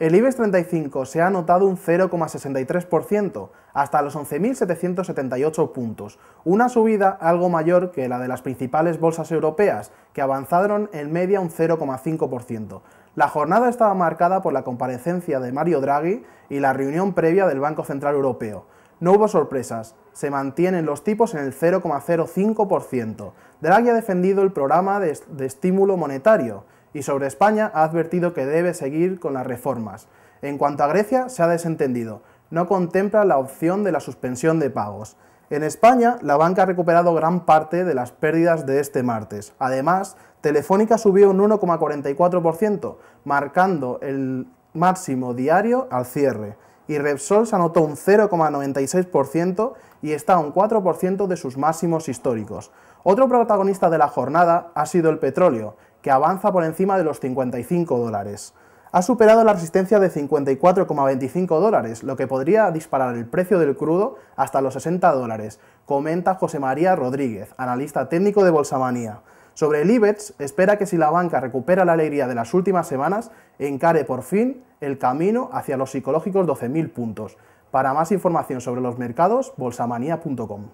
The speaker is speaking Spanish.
El IBEX 35 se ha anotado un 0,63% hasta los 11.778 puntos, una subida algo mayor que la de las principales bolsas europeas, que avanzaron en media un 0,5%. La jornada estaba marcada por la comparecencia de Mario Draghi y la reunión previa del Banco Central Europeo. No hubo sorpresas, se mantienen los tipos en el 0,05%. Draghi ha defendido el programa de estímulo monetario, y sobre España ha advertido que debe seguir con las reformas. En cuanto a Grecia, se ha desentendido. No contempla la opción de la suspensión de pagos. En España, la banca ha recuperado gran parte de las pérdidas de este martes. Además, Telefónica subió un 1,44%, marcando el máximo diario al cierre. Y Repsol se anotó un 0,96% y está a un 4% de sus máximos históricos. Otro protagonista de la jornada ha sido el petróleo, que avanza por encima de los 55 dólares. Ha superado la resistencia de 54,25 dólares, lo que podría disparar el precio del crudo hasta los 60 dólares, comenta José María Rodríguez, analista técnico de Bolsamanía. Sobre el IBEX, espera que si la banca recupera la alegría de las últimas semanas, encare por fin el camino hacia los psicológicos 12.000 puntos. Para más información sobre los mercados, bolsamanía.com.